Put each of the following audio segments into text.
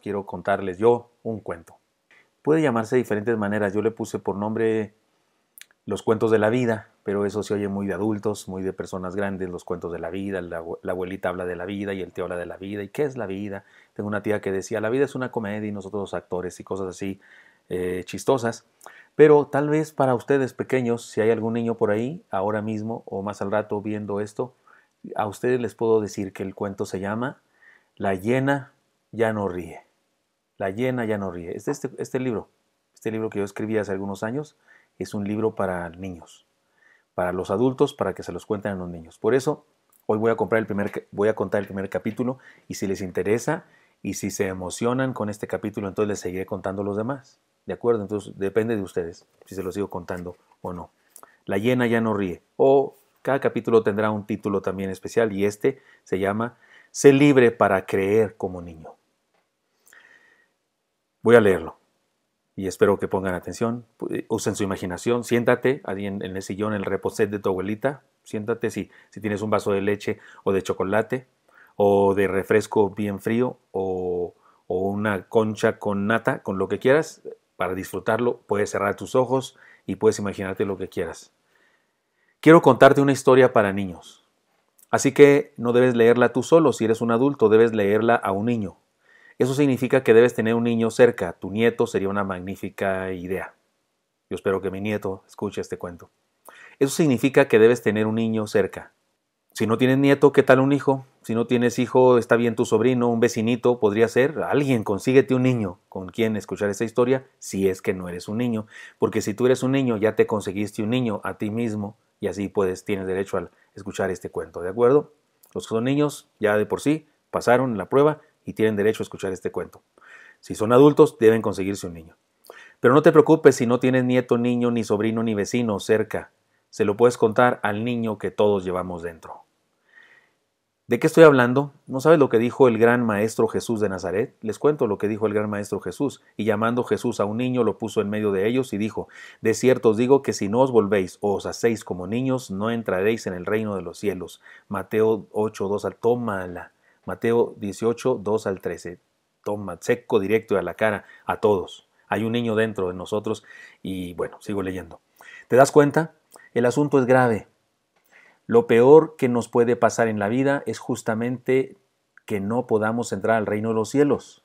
quiero contarles yo un cuento. Puede llamarse de diferentes maneras. Yo le puse por nombre los cuentos de la vida, pero eso se oye muy de adultos, muy de personas grandes, los cuentos de la vida, la, abuelita habla de la vida y el tío habla de la vida. ¿Y qué es la vida? Tengo una tía que decía, la vida es una comedia y nosotros actores y cosas así eh, chistosas. Pero tal vez para ustedes pequeños, si hay algún niño por ahí, ahora mismo o más al rato viendo esto, a ustedes les puedo decir que el cuento se llama La hiena ya no ríe. La hiena ya no ríe. Este, este, libro, este libro que yo escribí hace algunos años, es un libro para niños, para los adultos, para que se los cuenten a los niños. Por eso, hoy voy a, comprar el primer, voy a contar el primer capítulo y si les interesa y si se emocionan con este capítulo, entonces les seguiré contando los demás. ¿De acuerdo? Entonces depende de ustedes si se los sigo contando o no. La hiena ya no ríe. O cada capítulo tendrá un título también especial y este se llama Sé libre para creer como niño. Voy a leerlo y espero que pongan atención, eh, usen su imaginación, siéntate ahí en, el sillón, en el reposet de tu abuelita, siéntate si, si tienes un vaso de leche o de chocolate o de refresco bien frío o, o una concha con nata, con lo que quieras, para disfrutarlo puedes cerrar tus ojos y puedes imaginarte lo que quieras. Quiero contarte una historia para niños, así que no debes leerla tú solo, si eres un adulto debes leerla a un niño eso significa que debes tener un niño cerca. Tu nieto sería una magnífica idea. Yo espero que mi nieto escuche este cuento. Eso significa que debes tener un niño cerca. Si no tienes nieto, ¿qué tal un hijo? Si no tienes hijo, está bien tu sobrino, un vecinito, podría ser alguien, consíguete un niño con quien escuchar esta historia, si es que no eres un niño, porque si tú eres un niño, ya te conseguiste un niño a ti mismo y así puedes, tienes derecho a escuchar este cuento, ¿de acuerdo? Los que son niños, ya de por sí, pasaron la prueba y tienen derecho a escuchar este cuento. Si son adultos, deben conseguirse un niño. Pero no te preocupes si no tienes nieto, niño, ni sobrino, ni vecino cerca. Se lo puedes contar al niño que todos llevamos dentro. ¿De qué estoy hablando? ¿No sabes lo que dijo el gran maestro Jesús de Nazaret? Les cuento lo que dijo el gran maestro Jesús. Y llamando Jesús a un niño, lo puso en medio de ellos y dijo, De cierto os digo que si no os volvéis o os hacéis como niños, no entraréis en el reino de los cielos. Mateo 8, 2 al tómala. Mateo 18, 2 al 13. Toma, seco, directo y a la cara, a todos. Hay un niño dentro de nosotros y bueno, sigo leyendo. ¿Te das cuenta? El asunto es grave. Lo peor que nos puede pasar en la vida es justamente que no podamos entrar al reino de los cielos.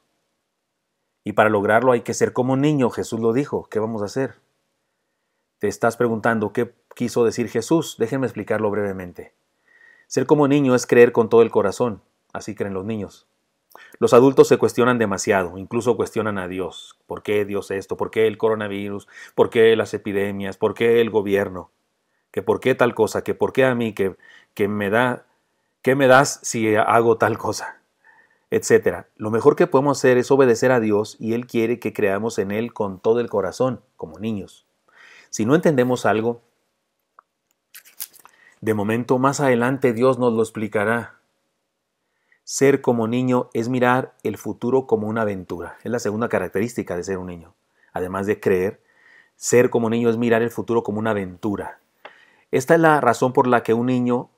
Y para lograrlo hay que ser como niño, Jesús lo dijo. ¿Qué vamos a hacer? Te estás preguntando qué quiso decir Jesús. Déjenme explicarlo brevemente. Ser como niño es creer con todo el corazón, Así creen los niños. Los adultos se cuestionan demasiado, incluso cuestionan a Dios. ¿Por qué Dios esto? ¿Por qué el coronavirus? ¿Por qué las epidemias? ¿Por qué el gobierno? ¿Que por qué tal cosa? ¿Que por qué a mí? ¿Que, que me da, ¿Qué me das si hago tal cosa? Etcétera. Lo mejor que podemos hacer es obedecer a Dios y Él quiere que creamos en Él con todo el corazón, como niños. Si no entendemos algo, de momento más adelante Dios nos lo explicará ser como niño es mirar el futuro como una aventura. Es la segunda característica de ser un niño. Además de creer, ser como niño es mirar el futuro como una aventura. Esta es la razón por la que un niño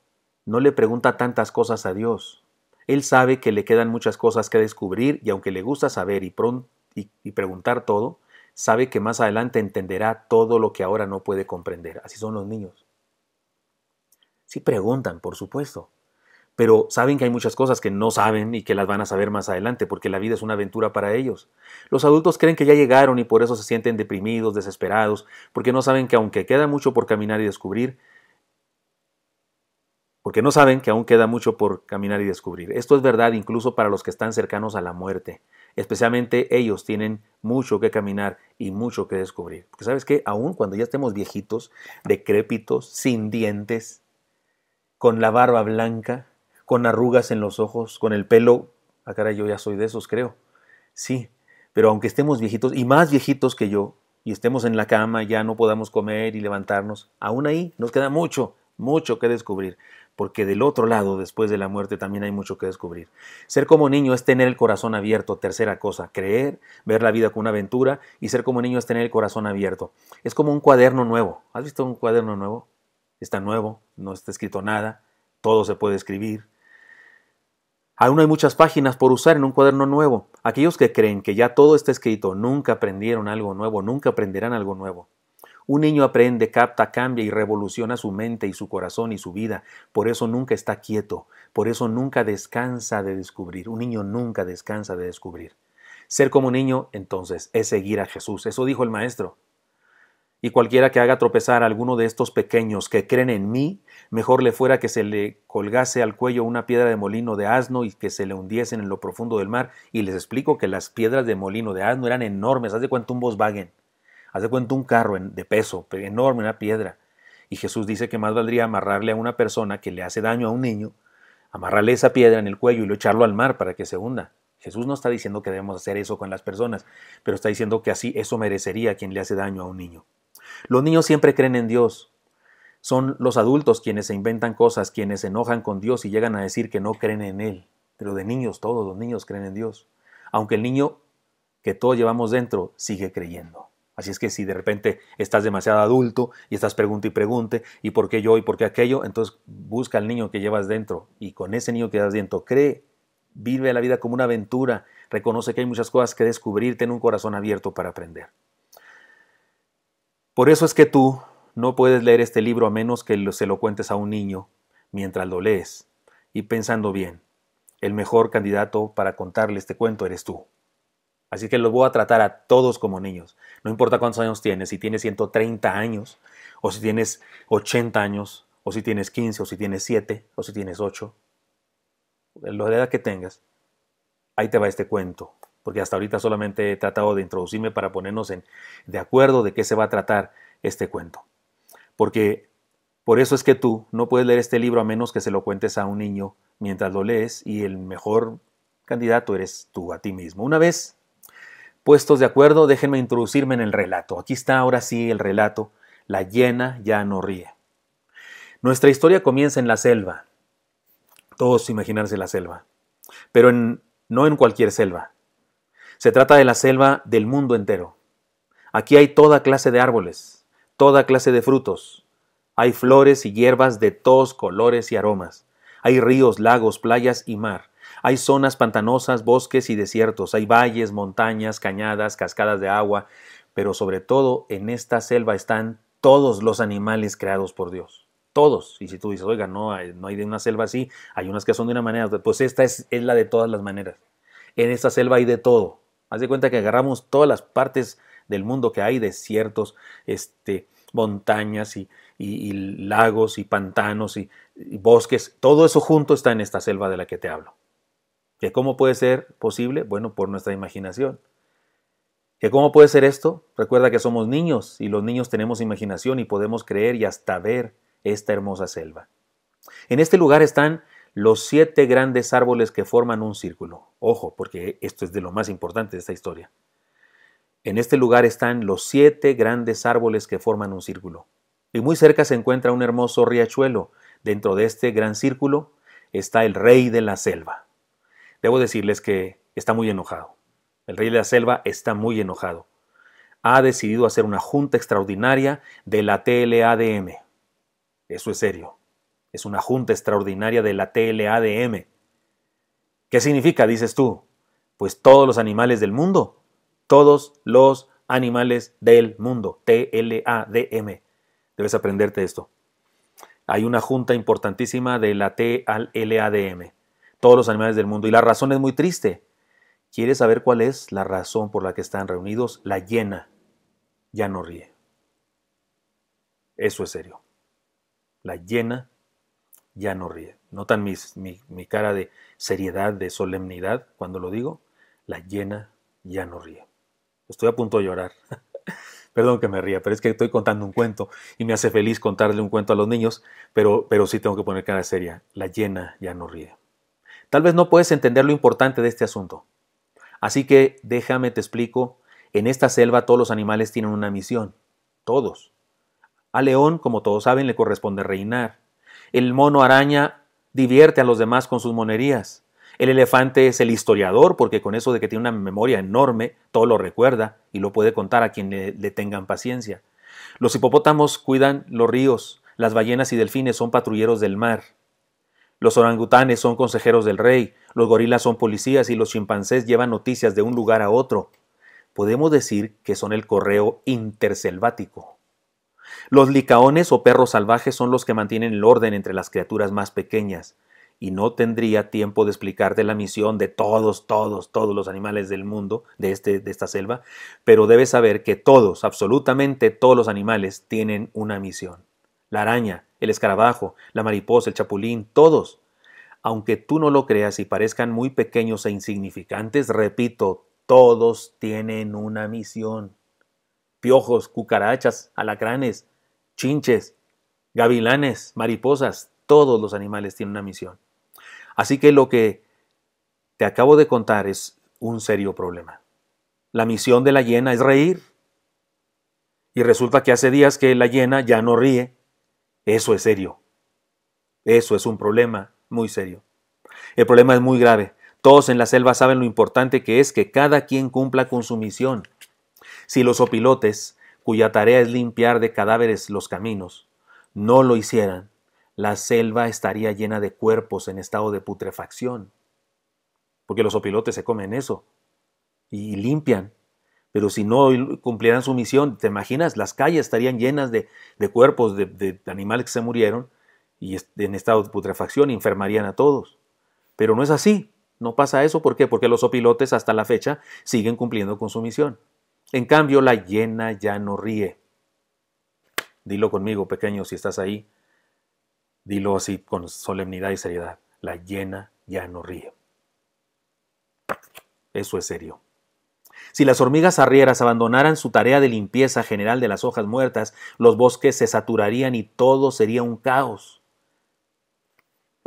no le pregunta tantas cosas a Dios. Él sabe que le quedan muchas cosas que descubrir y aunque le gusta saber y, preguntar todo, sabe que más adelante entenderá todo lo que ahora no puede comprender. Así son los niños. Sí preguntan, por supuesto, pero saben que hay muchas cosas que no saben y que las van a saber más adelante, porque la vida es una aventura para ellos. Los adultos creen que ya llegaron y por eso se sienten deprimidos, desesperados, porque no saben que aunque queda mucho por caminar y descubrir, porque no saben que aún queda mucho por caminar y descubrir. Esto es verdad incluso para los que están cercanos a la muerte. Especialmente ellos tienen mucho que caminar y mucho que descubrir. Porque sabes que aún cuando ya estemos viejitos, decrépitos, sin dientes, con la barba blanca, con arrugas en los ojos, con el pelo. Ah, cara yo ya soy de esos, creo. Sí, pero aunque estemos viejitos y más viejitos que yo, y estemos en la cama, ya no podamos comer y levantarnos, aún ahí nos queda mucho, mucho que descubrir, porque del otro lado, después de la muerte, también hay mucho que descubrir. Ser como niño es tener el corazón abierto, tercera cosa, creer, ver la vida como una aventura, y ser como niño es tener el corazón abierto. Es como un cuaderno nuevo. ¿Has visto un cuaderno nuevo? Está nuevo, no está escrito nada, todo se puede escribir, Aún hay muchas páginas por usar en un cuaderno nuevo. Aquellos que creen que ya todo está escrito nunca aprendieron algo nuevo, nunca aprenderán algo nuevo. Un niño aprende, capta, cambia y revoluciona su mente y su corazón y su vida. Por eso nunca está quieto, por eso nunca descansa de descubrir. Un niño nunca descansa de descubrir. Ser como niño, entonces, es seguir a Jesús. Eso dijo el maestro y cualquiera que haga tropezar a alguno de estos pequeños que creen en mí, mejor le fuera que se le colgase al cuello una piedra de molino de asno y que se le hundiesen en lo profundo del mar. Y les explico que las piedras de molino de asno eran enormes, haz de cuenta un Volkswagen, haz de cuenta un carro de peso, enorme una piedra. Y Jesús dice que más valdría amarrarle a una persona que le hace daño a un niño, amarrarle esa piedra en el cuello y lo echarlo al mar para que se hunda. Jesús no está diciendo que debemos hacer eso con las personas, pero está diciendo que así eso merecería quien le hace daño a un niño. Los niños siempre creen en Dios. Son los adultos quienes se inventan cosas, quienes se enojan con Dios y llegan a decir que no creen en Él. Pero de niños, todos los niños creen en Dios. Aunque el niño que todos llevamos dentro sigue creyendo. Así es que si de repente estás demasiado adulto y estás pregunte y pregunte, ¿y por qué yo y por qué aquello? Entonces busca al niño que llevas dentro y con ese niño que llevas dentro cree, vive la vida como una aventura, reconoce que hay muchas cosas que descubrir, ten un corazón abierto para aprender. Por eso es que tú no puedes leer este libro a menos que se lo cuentes a un niño mientras lo lees y pensando bien. El mejor candidato para contarle este cuento eres tú. Así que los voy a tratar a todos como niños. No importa cuántos años tienes, si tienes 130 años, o si tienes 80 años, o si tienes 15, o si tienes 7, o si tienes 8, la edad que tengas, ahí te va este cuento porque hasta ahorita solamente he tratado de introducirme para ponernos en, de acuerdo de qué se va a tratar este cuento. Porque por eso es que tú no puedes leer este libro a menos que se lo cuentes a un niño mientras lo lees y el mejor candidato eres tú a ti mismo. Una vez puestos de acuerdo, déjenme introducirme en el relato. Aquí está ahora sí el relato. La llena ya no ríe. Nuestra historia comienza en la selva. Todos imaginarse la selva. Pero no en cualquier selva. Se trata de la selva del mundo entero. Aquí hay toda clase de árboles, toda clase de frutos. Hay flores y hierbas de todos colores y aromas. Hay ríos, lagos, playas y mar. Hay zonas pantanosas, bosques y desiertos. Hay valles, montañas, cañadas, cascadas de agua. Pero sobre todo en esta selva están todos los animales creados por Dios. Todos. Y si tú dices, oiga, no, no hay de una selva así, hay unas que son de una manera, pues esta es la de todas las maneras. En esta selva hay de todo. Haz de cuenta que agarramos todas las partes del mundo que hay, desiertos, este, montañas y, lagos y pantanos y, y, bosques, todo eso junto está en esta selva de la que te hablo. ¿Que cómo puede ser posible? Bueno, por nuestra imaginación. ¿Que cómo puede ser esto? Recuerda que somos niños y los niños tenemos imaginación y podemos creer y hasta ver esta hermosa selva. En este lugar están los siete grandes árboles que forman un círculo. Ojo, porque esto es de lo más importante de esta historia. En este lugar están los siete grandes árboles que forman un círculo. Y muy cerca se encuentra un hermoso riachuelo. Dentro de este gran círculo está el rey de la selva. Debo decirles que está muy enojado. El rey de la selva está muy enojado. Ha decidido hacer una junta extraordinaria de la TLADM. Eso es serio es una junta extraordinaria de la TLADM. ¿Qué significa, dices tú? Pues todos los animales del mundo. Todos los animales del mundo. TLADM. Debes aprenderte esto. Hay una junta importantísima de la TLADM. Todos los animales del mundo. Y la razón es muy triste. ¿Quieres saber cuál es la razón por la que están reunidos? La llena ya no ríe. Eso es serio. La hiena ya no ríe. ¿Notan mis, mi, cara de seriedad, de solemnidad cuando lo digo? La llena ya no ríe. Estoy a punto de llorar. Perdón que me ría, pero es que estoy contando un cuento y me hace feliz contarle un cuento a los niños, pero, pero sí tengo que poner cara seria. La llena ya no ríe. Tal vez no puedes entender lo importante de este asunto. Así que déjame te explico. En esta selva todos los animales tienen una misión. Todos. A León, como todos saben, le corresponde reinar. El mono araña divierte a los demás con sus monerías. El elefante es el historiador porque con eso de que tiene una memoria enorme, todo lo recuerda y lo puede contar a quien le, tengan paciencia. Los hipopótamos cuidan los ríos, las ballenas y delfines son patrulleros del mar. Los orangutanes son consejeros del rey, los gorilas son policías y los chimpancés llevan noticias de un lugar a otro. Podemos decir que son el correo interselvático. Los licaones o perros salvajes son los que mantienen el orden entre las criaturas más pequeñas, y no tendría tiempo de explicarte la misión de todos, todos, todos los animales del mundo, de, este, de esta selva, pero debes saber que todos, absolutamente todos los animales tienen una misión. La araña, el escarabajo, la mariposa, el chapulín, todos. Aunque tú no lo creas y parezcan muy pequeños e insignificantes, repito, todos tienen una misión piojos, cucarachas, alacranes, chinches, gavilanes, mariposas, todos los animales tienen una misión. Así que lo que te acabo de contar es un serio problema. La misión de la hiena es reír. Y resulta que hace días que la hiena ya no ríe. Eso es serio. Eso es un problema muy serio. El problema es muy grave. Todos en la selva saben lo importante que es que cada quien cumpla con su misión. Si los opilotes, cuya tarea es limpiar de cadáveres los caminos, no lo hicieran, la selva estaría llena de cuerpos en estado de putrefacción. Porque los opilotes se comen eso y limpian. Pero si no cumplieran su misión, ¿te imaginas? Las calles estarían llenas de, de cuerpos de, de animales que se murieron y en estado de putrefacción enfermarían a todos. Pero no es así. No pasa eso. ¿Por qué? Porque los opilotes hasta la fecha siguen cumpliendo con su misión. En cambio, la hiena ya no ríe. Dilo conmigo, pequeño, si estás ahí. Dilo así con solemnidad y seriedad. La hiena ya no ríe. Eso es serio. Si las hormigas arrieras abandonaran su tarea de limpieza general de las hojas muertas, los bosques se saturarían y todo sería un caos.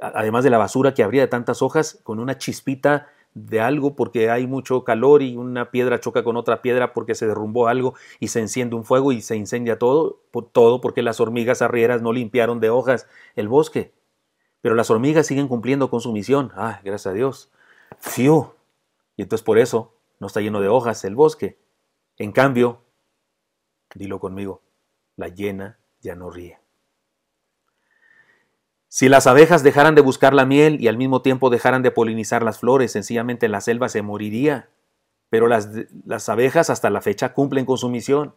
Además de la basura que habría de tantas hojas, con una chispita de algo porque hay mucho calor y una piedra choca con otra piedra porque se derrumbó algo y se enciende un fuego y se incendia todo, por, todo porque las hormigas arrieras no limpiaron de hojas el bosque. Pero las hormigas siguen cumpliendo con su misión. Ah, gracias a Dios. Fiu. Y entonces por eso no está lleno de hojas el bosque. En cambio, dilo conmigo, la llena ya no ríe. Si las abejas dejaran de buscar la miel y al mismo tiempo dejaran de polinizar las flores, sencillamente la selva se moriría. Pero las, abejas hasta la fecha cumplen con su misión.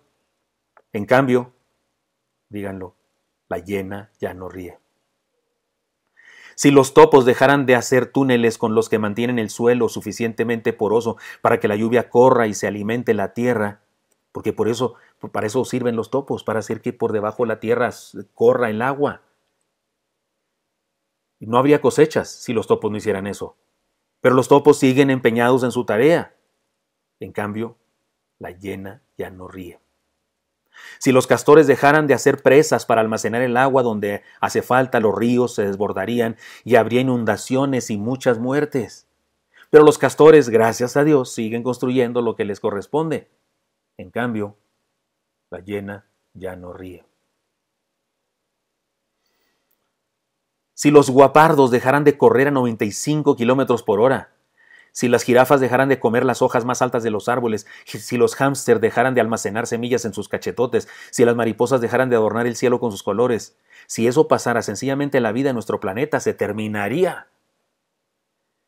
En cambio, díganlo, la hiena ya no ríe. Si los topos dejaran de hacer túneles con los que mantienen el suelo suficientemente poroso para que la lluvia corra y se alimente la tierra, porque por eso, para eso sirven los topos, para hacer que por debajo de la tierra corra el agua. No habría cosechas si los topos no hicieran eso. Pero los topos siguen empeñados en su tarea. En cambio, la hiena ya no ríe. Si los castores dejaran de hacer presas para almacenar el agua donde hace falta, los ríos se desbordarían y habría inundaciones y muchas muertes. Pero los castores, gracias a Dios, siguen construyendo lo que les corresponde. En cambio, la hiena ya no ríe. si los guapardos dejaran de correr a 95 kilómetros por hora, si las jirafas dejaran de comer las hojas más altas de los árboles, si los hámsters dejaran de almacenar semillas en sus cachetotes, si las mariposas dejaran de adornar el cielo con sus colores, si eso pasara sencillamente la vida en nuestro planeta se terminaría.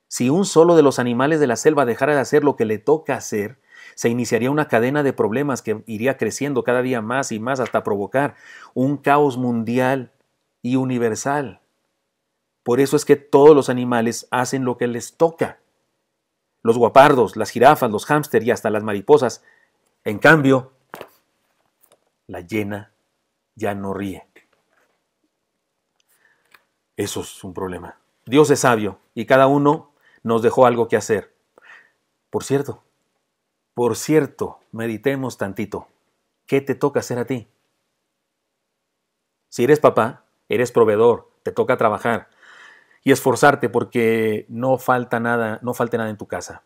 Si un solo de los animales de la selva dejara de hacer lo que le toca hacer, se iniciaría una cadena de problemas que iría creciendo cada día más y más hasta provocar un caos mundial y universal. Por eso es que todos los animales hacen lo que les toca. Los guapardos, las jirafas, los hámster y hasta las mariposas. En cambio, la llena ya no ríe. Eso es un problema. Dios es sabio y cada uno nos dejó algo que hacer. Por cierto, por cierto, meditemos tantito. ¿Qué te toca hacer a ti? Si eres papá, eres proveedor, te toca trabajar, y esforzarte porque no falta nada, no falte nada en tu casa.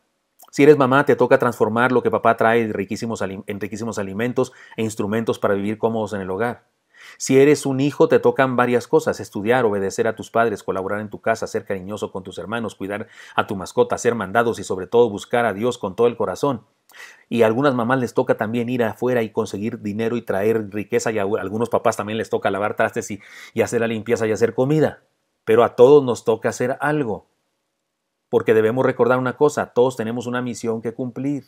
Si eres mamá, te toca transformar lo que papá trae riquísimos, en riquísimos alimentos e instrumentos para vivir cómodos en el hogar. Si eres un hijo, te tocan varias cosas, estudiar, obedecer a tus padres, colaborar en tu casa, ser cariñoso con tus hermanos, cuidar a tu mascota, ser mandados y sobre todo buscar a Dios con todo el corazón. Y a algunas mamás les toca también ir afuera y conseguir dinero y traer riqueza y a algunos papás también les toca lavar trastes y hacer la limpieza y hacer comida. Pero a todos nos toca hacer algo. Porque debemos recordar una cosa, todos tenemos una misión que cumplir.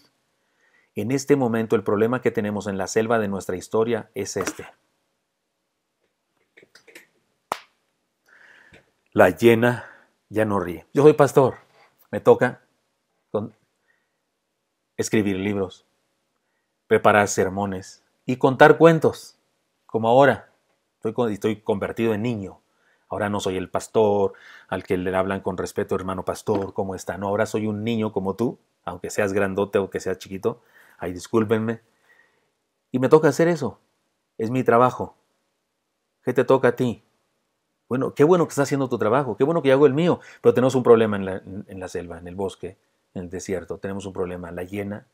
En este momento el problema que tenemos en la selva de nuestra historia es este. La llena ya no ríe. Yo soy pastor, me toca escribir libros, preparar sermones y contar cuentos, como ahora. estoy convertido en niño. Ahora no soy el pastor al que le hablan con respeto, hermano pastor, ¿cómo está? No, ahora soy un niño como tú, aunque seas grandote o que seas chiquito. Ay, discúlpenme. Y me toca hacer eso. Es mi trabajo. ¿Qué te toca a ti? Bueno, qué bueno que estás haciendo tu trabajo, qué bueno que hago el mío, pero tenemos un problema en la, selva, en el bosque, en el desierto. Tenemos un problema. La hiena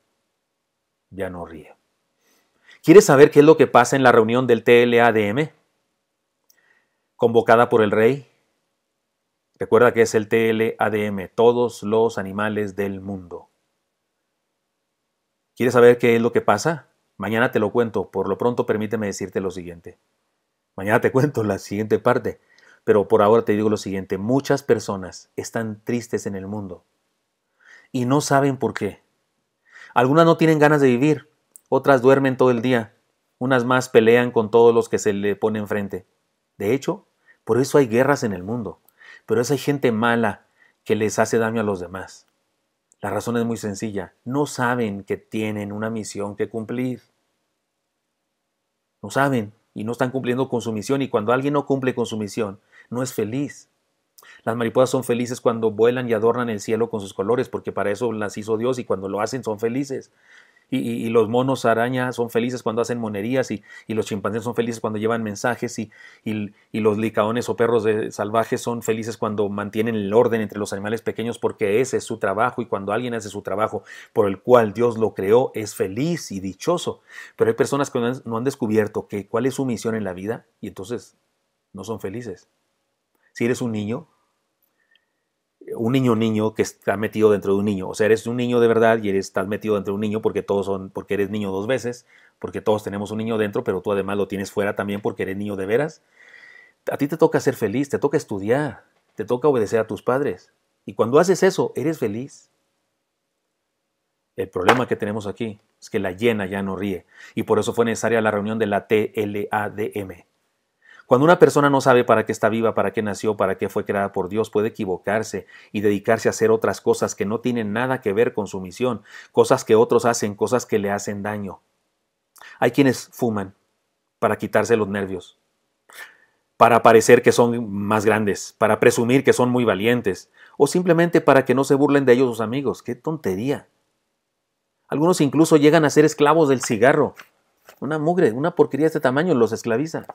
ya no ríe. ¿Quieres saber qué es lo que pasa en la reunión del TLADM? convocada por el rey. Recuerda que es el TLADM, todos los animales del mundo. ¿Quieres saber qué es lo que pasa? Mañana te lo cuento. Por lo pronto permíteme decirte lo siguiente. Mañana te cuento la siguiente parte. Pero por ahora te digo lo siguiente. Muchas personas están tristes en el mundo. Y no saben por qué. Algunas no tienen ganas de vivir. Otras duermen todo el día. Unas más pelean con todos los que se le ponen frente. De hecho, por eso hay guerras en el mundo, pero eso hay gente mala que les hace daño a los demás. La razón es muy sencilla, no saben que tienen una misión que cumplir. No saben y no están cumpliendo con su misión y cuando alguien no cumple con su misión, no es feliz. Las mariposas son felices cuando vuelan y adornan el cielo con sus colores, porque para eso las hizo Dios y cuando lo hacen son felices y, los monos araña son felices cuando hacen monerías y, los chimpancés son felices cuando llevan mensajes y, los licaones o perros de, salvajes son felices cuando mantienen el orden entre los animales pequeños porque ese es su trabajo y cuando alguien hace su trabajo por el cual Dios lo creó es feliz y dichoso. Pero hay personas que no han, descubierto cuál es su misión en la vida y entonces no son felices. Si eres un niño, un niño niño que está metido dentro de un niño. O sea, eres un niño de verdad y eres, estás metido dentro de un niño porque todos son, porque eres niño dos veces, porque todos tenemos un niño dentro, pero tú además lo tienes fuera también porque eres niño de veras. A ti te toca ser feliz, te toca estudiar, te toca obedecer a tus padres. Y cuando haces eso, eres feliz. El problema que tenemos aquí es que la llena ya no ríe. Y por eso fue necesaria la reunión de la TLADM, cuando una persona no sabe para qué está viva, para qué nació, para qué fue creada por Dios, puede equivocarse y dedicarse a hacer otras cosas que no tienen nada que ver con su misión, cosas que otros hacen, cosas que le hacen daño. Hay quienes fuman para quitarse los nervios, para parecer que son más grandes, para presumir que son muy valientes, o simplemente para que no se burlen de ellos sus amigos. ¡Qué tontería! Algunos incluso llegan a ser esclavos del cigarro. Una mugre, una porquería de este tamaño los esclaviza.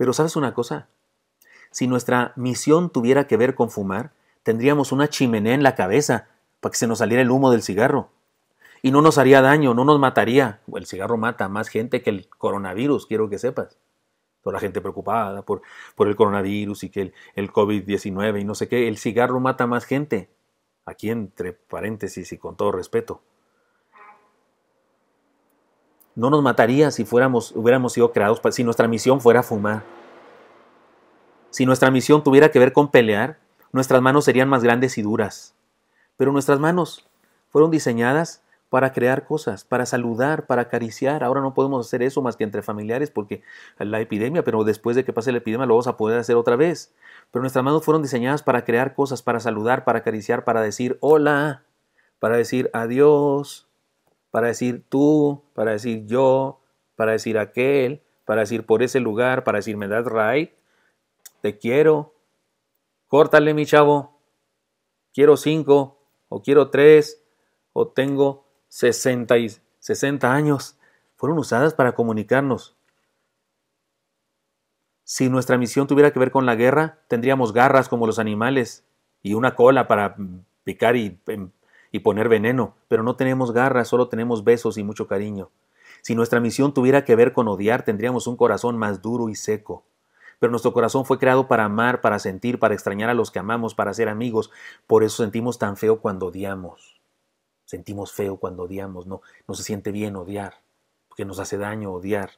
Pero sabes una cosa, si nuestra misión tuviera que ver con fumar, tendríamos una chimenea en la cabeza para que se nos saliera el humo del cigarro. Y no nos haría daño, no nos mataría. El cigarro mata a más gente que el coronavirus, quiero que sepas. Toda la gente preocupada por, por el coronavirus y que el, el COVID-19 y no sé qué. El cigarro mata a más gente. Aquí entre paréntesis y con todo respeto no nos mataría si fuéramos, hubiéramos sido creados, si nuestra misión fuera fumar. Si nuestra misión tuviera que ver con pelear, nuestras manos serían más grandes y duras. Pero nuestras manos fueron diseñadas para crear cosas, para saludar, para acariciar. Ahora no podemos hacer eso más que entre familiares porque la epidemia, pero después de que pase la epidemia lo vamos a poder hacer otra vez. Pero nuestras manos fueron diseñadas para crear cosas, para saludar, para acariciar, para decir hola, para decir adiós, para decir tú, para decir yo, para decir aquel, para decir por ese lugar, para decir me das right, te quiero, córtale mi chavo, quiero cinco, o quiero tres, o tengo sesenta 60 años. Fueron usadas para comunicarnos. Si nuestra misión tuviera que ver con la guerra, tendríamos garras como los animales y una cola para picar y em, y poner veneno, pero no tenemos garras, solo tenemos besos y mucho cariño. Si nuestra misión tuviera que ver con odiar, tendríamos un corazón más duro y seco. Pero nuestro corazón fue creado para amar, para sentir, para extrañar a los que amamos, para ser amigos. Por eso sentimos tan feo cuando odiamos. Sentimos feo cuando odiamos, no, no se siente bien odiar, porque nos hace daño odiar,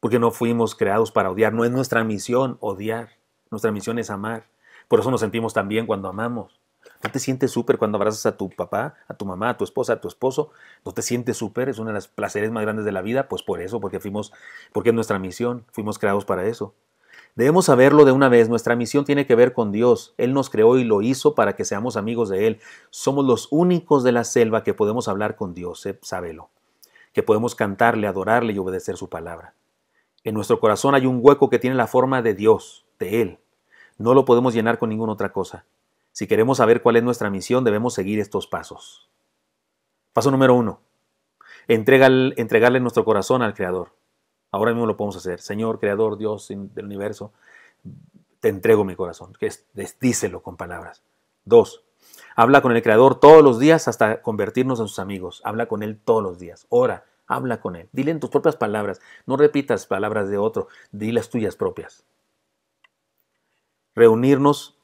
porque no fuimos creados para odiar, no es nuestra misión odiar, nuestra misión es amar. Por eso nos sentimos tan bien cuando amamos te sientes súper cuando abrazas a tu papá, a tu mamá, a tu esposa, a tu esposo? ¿No te sientes súper? Es uno de los placeres más grandes de la vida. Pues por eso, porque fuimos, porque es nuestra misión, fuimos creados para eso. Debemos saberlo de una vez, nuestra misión tiene que ver con Dios. Él nos creó y lo hizo para que seamos amigos de Él. Somos los únicos de la selva que podemos hablar con Dios, sabelo. Eh, sábelo. Que podemos cantarle, adorarle y obedecer su palabra. En nuestro corazón hay un hueco que tiene la forma de Dios, de Él. No lo podemos llenar con ninguna otra cosa. Si queremos saber cuál es nuestra misión, debemos seguir estos pasos. Paso número uno, entregarle, entregarle nuestro corazón al Creador. Ahora mismo lo podemos hacer. Señor, Creador, Dios del universo, te entrego mi corazón. Que díselo con palabras. Dos, habla con el Creador todos los días hasta convertirnos en sus amigos. Habla con Él todos los días. Ora, habla con Él. Dile en tus propias palabras. No repitas palabras de otro. Di las tuyas propias. Reunirnos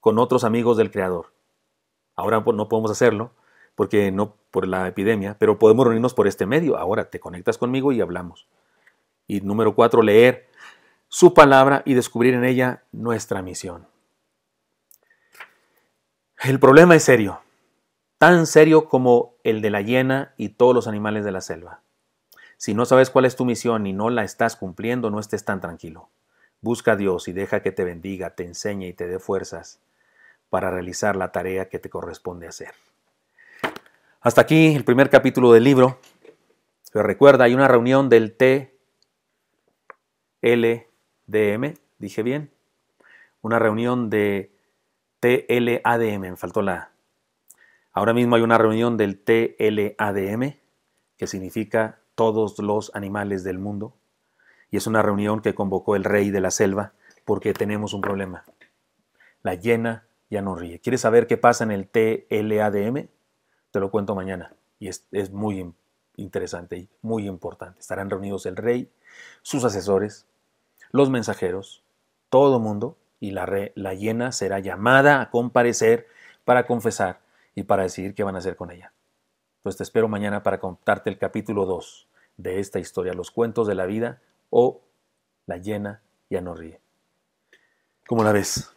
con otros amigos del Creador. Ahora no podemos hacerlo porque no por la epidemia, pero podemos reunirnos por este medio. Ahora te conectas conmigo y hablamos. Y número cuatro, leer su palabra y descubrir en ella nuestra misión. El problema es serio, tan serio como el de la hiena y todos los animales de la selva. Si no sabes cuál es tu misión y no la estás cumpliendo, no estés tan tranquilo. Busca a Dios y deja que te bendiga, te enseñe y te dé fuerzas para realizar la tarea que te corresponde hacer. Hasta aquí el primer capítulo del libro. Pero recuerda, hay una reunión del TLDM, dije bien, una reunión de TLADM, me faltó la. Ahora mismo hay una reunión del TLADM, que significa todos los animales del mundo, y es una reunión que convocó el rey de la selva porque tenemos un problema, la llena ya no ríe. ¿Quieres saber qué pasa en el TLADM? Te lo cuento mañana y es, muy interesante y muy importante. Estarán reunidos el rey, sus asesores, los mensajeros, todo mundo y la, la llena será llamada a comparecer para confesar y para decidir qué van a hacer con ella. Pues te espero mañana para contarte el capítulo 2 de esta historia, los cuentos de la vida o la llena ya no ríe. ¿Cómo la ves?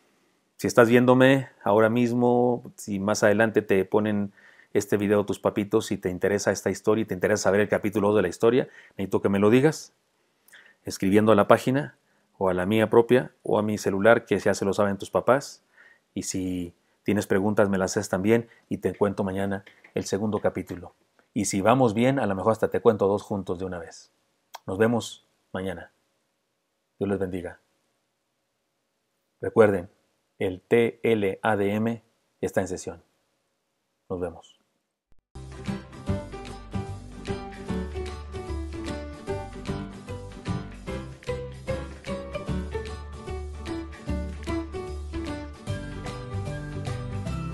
si estás viéndome ahora mismo, si más adelante te ponen este video tus papitos, y te interesa esta historia y te interesa saber el capítulo 2 de la historia, necesito que me lo digas escribiendo a la página o a la mía propia o a mi celular que ya se lo saben tus papás. Y si tienes preguntas, me las haces también y te cuento mañana el segundo capítulo. Y si vamos bien, a lo mejor hasta te cuento dos juntos de una vez. Nos vemos mañana. Dios les bendiga. Recuerden, el TLADM está en sesión. Nos vemos.